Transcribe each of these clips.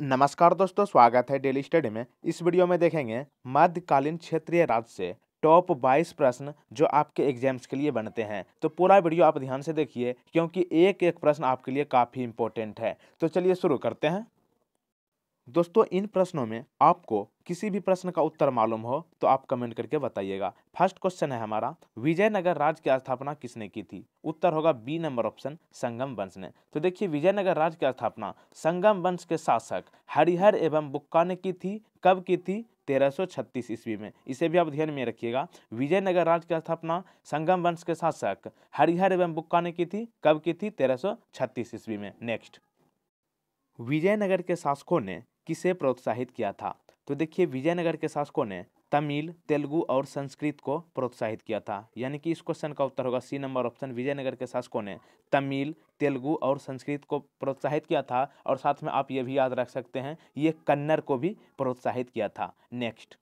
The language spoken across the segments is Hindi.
नमस्कार दोस्तों स्वागत है डेली स्टडी में इस वीडियो में देखेंगे मध्यकालीन क्षेत्रीय राज्य से टॉप 22 प्रश्न जो आपके एग्जाम्स के लिए बनते हैं तो पूरा वीडियो आप ध्यान से देखिए क्योंकि एक एक प्रश्न आपके लिए काफ़ी इंपॉर्टेंट है तो चलिए शुरू करते हैं दोस्तों इन प्रश्नों में आपको किसी भी प्रश्न का उत्तर मालूम हो तो आप कमेंट करके बताइएगा फर्स्ट क्वेश्चन है हमारा विजयनगर राज्य की स्थापना किसने की थी उत्तर होगा बी नंबर ऑप्शन संगम वंश ने तो देखिए विजयनगर राज्य की स्थापना संगम वंश के शासक हरिहर एवं बुक्का ने की थी कब की थी छत्तीस ईस्वी में इसे भी आप ध्यान में रखिएगा विजयनगर राज्य की स्थापना संगम वंश के शासक हरिहर एवं बुक्का ने की थी कब की थी छत्तीस ईस्वी में नेक्स्ट विजयनगर के शासकों ने किसे प्रोत्साहित किया था तो देखिए विजयनगर के शासकों ने तमिल तेलुगु और संस्कृत को प्रोत्साहित किया था यानी कि इस क्वेश्चन का उत्तर होगा सी नंबर ऑप्शन विजयनगर के शासकों ने तमिल तेलुगु और संस्कृत को प्रोत्साहित किया था और साथ में आप ये भी याद रख सकते हैं ये कन्नड़ को भी प्रोत्साहित किया था नेक्स्ट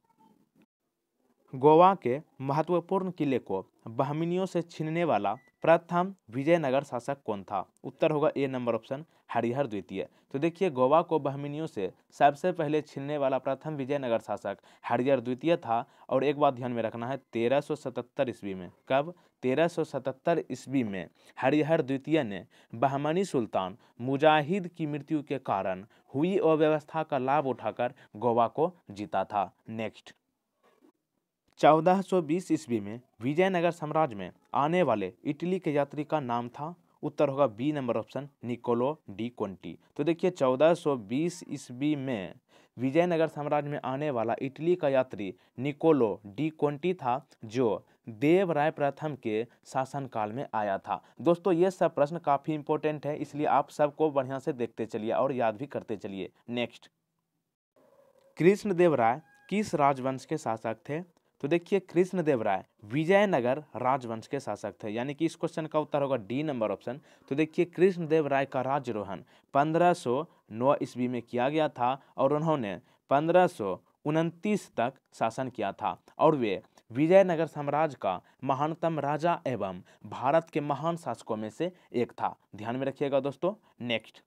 गोवा के महत्वपूर्ण किले को बहमिनियों से छीनने वाला प्रथम विजयनगर शासक कौन था उत्तर होगा ए नंबर ऑप्शन हरिहर द्वितीय तो देखिए गोवा को बहमिनियों से सबसे पहले छीनने वाला प्रथम विजयनगर शासक हरिहर द्वितीय था और एक बात ध्यान में रखना है 1377 ईस्वी में कब 1377 ईस्वी में हरिहर द्वितीय ने बहमनी सुल्तान मुजाहिद की मृत्यु के कारण हुई अव्यवस्था का लाभ उठाकर गोवा को जीता था नेक्स्ट चौदह सौ बीस ईस्वी में विजयनगर साम्राज्य में आने वाले इटली के यात्री का नाम था उत्तर होगा B number option Niccolo de Conti तो देखिए 1420 ईस्वी में विजयनगर साम्राज्य में आने वाला इटली का यात्री निकोलो डी कोंटी था जो देव राय प्रथम के शासनकाल में आया था दोस्तों ये सब प्रश्न काफ़ी इंपॉर्टेंट है इसलिए आप सबको बढ़िया से देखते चलिए और याद भी करते चलिए नेक्स्ट कृष्णदेव राय किस राजवंश के शासक थे तो देखिए कृष्णदेव राय विजयनगर राजवंश के शासक थे यानी कि इस क्वेश्चन का उत्तर होगा डी नंबर ऑप्शन तो देखिए कृष्णदेव राय का रोहन पंद्रह सौ नौ ईस्वी में किया गया था और उन्होंने पंद्रह सौ उनतीस तक शासन किया था और वे विजयनगर साम्राज्य का महानतम राजा एवं भारत के महान शासकों में से एक था ध्यान में रखिएगा दोस्तों नेक्स्ट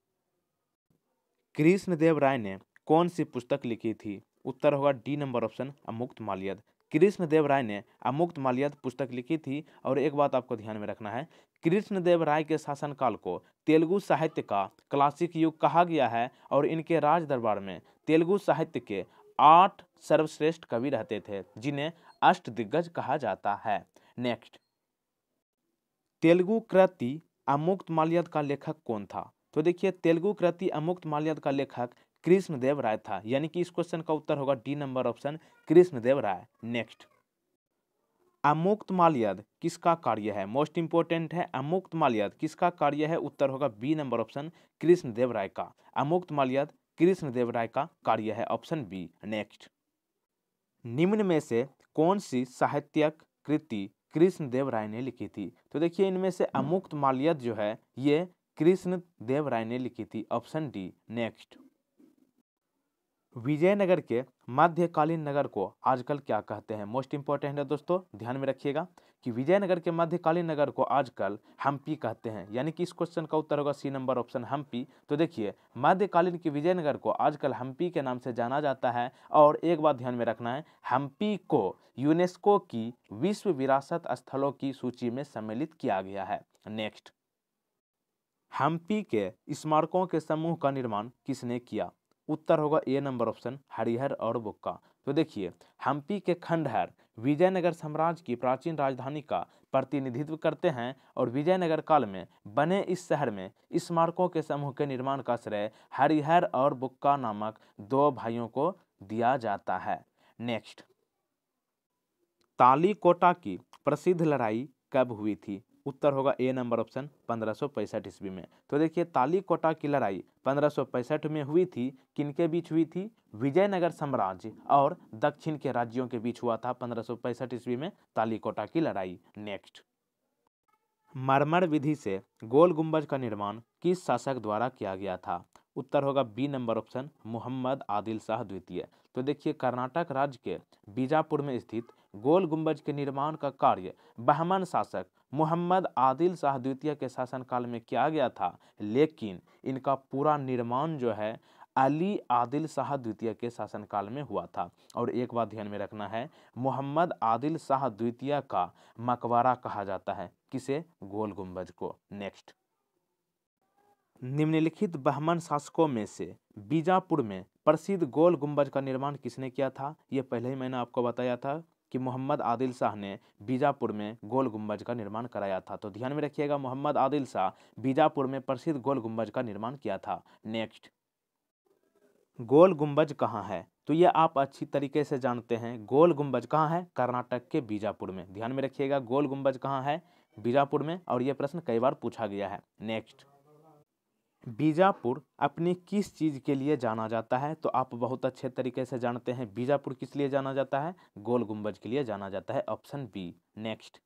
कृष्णदेव राय ने कौन सी पुस्तक लिखी थी उत्तर होगा D number option Amuktamalyada Krishnadeva Raya ने अमुक्त मालियत पुस्तक लिखी थी और एक बात आपको ध्यान में रखना है कृष्णदेव राय के शासनकाल को तेलुगु साहित्य का क्लासिक युग कहा गया है और इनके राज दरबार में तेलुगु साहित्य के आठ सर्वश्रेष्ठ कवि रहते थे जिन्हें अष्ट दिग्गज कहा जाता है नेक्स्ट तेलुगु कृति अमुक्त मालियत का लेखक कौन था तो देखिए तेलुगु कृति अमुक्त मालियत का लेखक कृष्णदेव राय था यानी कि इस क्वेश्चन का उत्तर होगा D number option Krishnadeva Raya next Amuktamalyada किसका कार्य है मोस्ट इंपोर्टेंट है अमुक्त माल्याद किसका कार्य है उत्तर होगा B number option Krishnadeva Raya का अमुक्त माल्याद कृष्णदेव राय का कार्य है ऑप्शन बी नेक्स्ट निम्न में से कौन सी साहित्यक कृति कृष्णदेव राय ने लिखी थी तो देखिए इनमें से अमुक्त माल्यद जो है ये कृष्णदेव राय ने लिखी थी ऑप्शन डी नेक्स्ट विजयनगर के मध्यकालीन नगर को आजकल क्या कहते हैं मोस्ट इम्पॉर्टेंट है दोस्तों ध्यान में रखिएगा कि विजयनगर के मध्यकालीन नगर को आजकल हम्पी कहते हैं यानी कि इस क्वेश्चन का उत्तर होगा सी नंबर ऑप्शन हम्पी तो देखिए मध्यकालीन के विजयनगर को आजकल हम्पी के नाम से जाना जाता है और एक बात ध्यान में रखना है हम्पी को यूनेस्को की विश्व विरासत स्थलों की सूची में सम्मिलित किया गया है नेक्स्ट हम्पी के स्मारकों के समूह का निर्माण किसने किया उत्तर होगा ए नंबर ऑप्शन हरिहर और बुक्का तो देखिए हम्पी के खंडहर विजयनगर साम्राज्य की प्राचीन राजधानी का प्रतिनिधित्व करते हैं और विजयनगर काल में बने इस शहर में स्मारकों के समूह के निर्माण का श्रेय हरिहर और बुक्का नामक दो भाइयों को दिया जाता है नेक्स्ट ताली कोटा की प्रसिद्ध लड़ाई कब हुई थी उत्तर होगा ए नंबर ऑप्शन पंद्रह सौ पैंसठ ईस्वी में तो देखिए ताली कोटा की लड़ाई पंद्रह सौ पैंसठ में हुई थी किनके बीच हुई थी विजयनगर साम्राज्य और दक्षिण के राज्यों के बीच हुआ था पंद्रह ईस्वी में तालीकोटा की लड़ाई नेक्स्ट मरमर विधि से गोल गुंबज का निर्माण किस शासक द्वारा किया गया था उत्तर होगा B number option Mohammad Adil Shah द्वितीय तो देखिए कर्नाटक राज्य के बीजापुर में स्थित गोल गुंबज के निर्माण का कार्य बहमन शासक मोहम्मद आदिल शाह द्वितीय के शासनकाल में किया गया था लेकिन इनका पूरा निर्माण जो है अली आदिल शाह द्वितीय के शासनकाल में हुआ था और एक बात ध्यान में रखना है मोहम्मद आदिल शाह द्वितीय का मकबरा कहा जाता है किसे गोल गुम्बज को नेक्स्ट निम्नलिखित बहमन शासकों में से बीजापुर में प्रसिद्ध गोल गुम्बज का निर्माण किसने किया था ये पहले ही मैंने आपको बताया था कि मोहम्मद आदिल शाह ने बीजापुर में गोल गुंबज का निर्माण कराया था तो ध्यान में रखिएगा मोहम्मद आदिल शाह बीजापुर में प्रसिद्ध गोल गुंबज का निर्माण किया था नेक्स्ट गोल गुंबज कहाँ है तो ये आप अच्छी तरीके से जानते हैं गोल गुंबज कहाँ है कर्नाटक के बीजापुर में ध्यान में रखिएगा गोल गुंबज कहाँ है बीजापुर में और ये प्रश्न कई बार पूछा गया है नेक्स्ट बीजापुर अपनी किस चीज़ के लिए जाना जाता है तो आप बहुत अच्छे तरीके से जानते हैं बीजापुर किस लिए जाना जाता है गोल गुंबज के लिए जाना जाता है ऑप्शन बी नेक्स्ट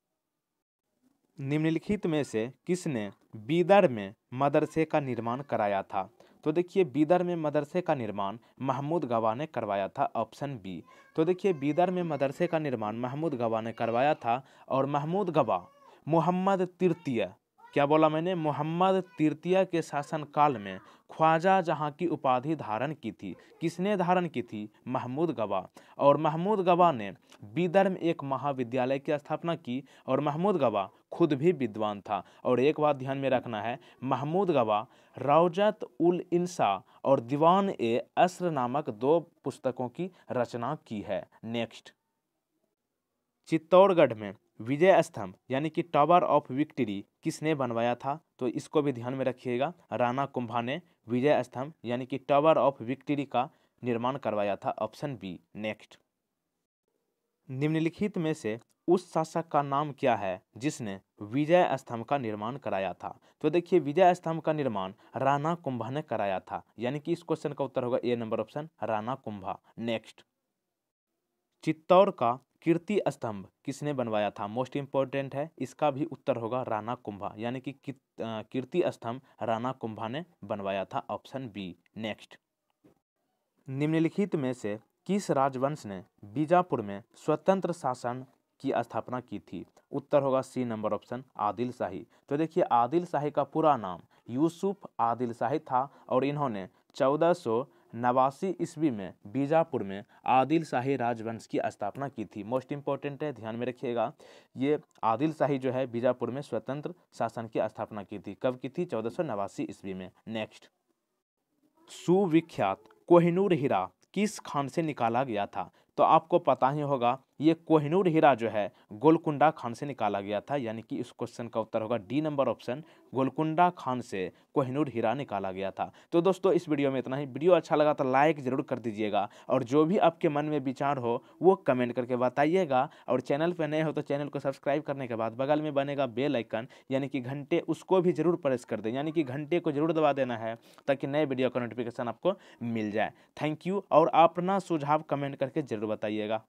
निम्नलिखित में से किसने बीदर में मदरसे का निर्माण कराया था तो देखिए बीदर में मदरसे का निर्माण महमूद गवा ने करवाया था ऑप्शन बी तो देखिए बीदर में मदरसे का निर्माण महमूद गवा ने करवाया था और महमूद गवा मोहम्मद तृतीय क्या बोला मैंने मोहम्मद तृतीय के शासनकाल में ख्वाजा जहाँ की उपाधि धारण की थी किसने धारण की थी महमूद गवा और महमूद गवा ने में एक महाविद्यालय की स्थापना की और महमूद गवा खुद भी विद्वान था और एक बात ध्यान में रखना है महमूद गवा रौजत उल इंसा और दीवान ए अस्र नामक दो पुस्तकों की रचना की है नेक्स्ट चित्तौड़गढ़ में विजय स्तंभ यानी कि टावर ऑफ विक्ट्री किसने बनवाया था तो इसको भी ध्यान में रखिएगा राणा कुंभा ने विजय स्तंभ यानी कि टावर ऑफ विक्ट्री का निर्माण करवाया था ऑप्शन बी नेक्स्ट निम्नलिखित में से उस शासक का नाम क्या है जिसने विजय स्तंभ का निर्माण कराया था तो देखिए विजय स्तंभ का निर्माण राणा कुंभा ने कराया था यानी कि इस क्वेश्चन का उत्तर होगा A number option Rana Kumbha next Chittor का कीर्ति स्तंभ किसने बनवाया था मोस्ट इम्पोर्टेंट है इसका भी उत्तर होगा राणा कुंभा यानी कि कीर्ति स्तंभ राणा कुंभा ने बनवाया था ऑप्शन बी नेक्स्ट निम्नलिखित में से किस राजवंश ने बीजापुर में स्वतंत्र शासन की स्थापना की थी उत्तर होगा C number option Adil Shahi तो देखिए आदिल शाही का पूरा नाम यूसुफ आदिल शाही था और इन्होंने चौदह नवासी ईस्वी में बीजापुर में आदिल शाही राजवंश की स्थापना की थी मोस्ट इम्पॉर्टेंट है ध्यान में रखिएगा ये आदिल शाही जो है बीजापुर में स्वतंत्र शासन की स्थापना की थी कब की थी चौदह सौ नवासी ईस्वी में नेक्स्ट सुविख्यात कोहिनूर हीरा किस खान से निकाला गया था तो आपको पता ही होगा ये कोहिनूर हीरा जो है गोलकुंडा खान से निकाला गया था यानी कि इस क्वेश्चन का उत्तर होगा डी नंबर ऑप्शन गोलकुंडा खान से कोहिनूर हीरा निकाला गया था तो दोस्तों इस वीडियो में इतना ही वीडियो अच्छा लगा तो लाइक ज़रूर कर दीजिएगा और जो भी आपके मन में विचार हो वो कमेंट करके बताइएगा और चैनल पर नए हो तो चैनल को सब्सक्राइब करने के बाद बगल में बनेगा बेल आइकन यानी कि घंटे उसको भी ज़रूर प्रेस कर दें यानी कि घंटे को ज़रूर दबा देना है ताकि नए वीडियो का नोटिफिकेशन आपको मिल जाए थैंक यू और अपना सुझाव कमेंट करके ज़रूर बताइएगा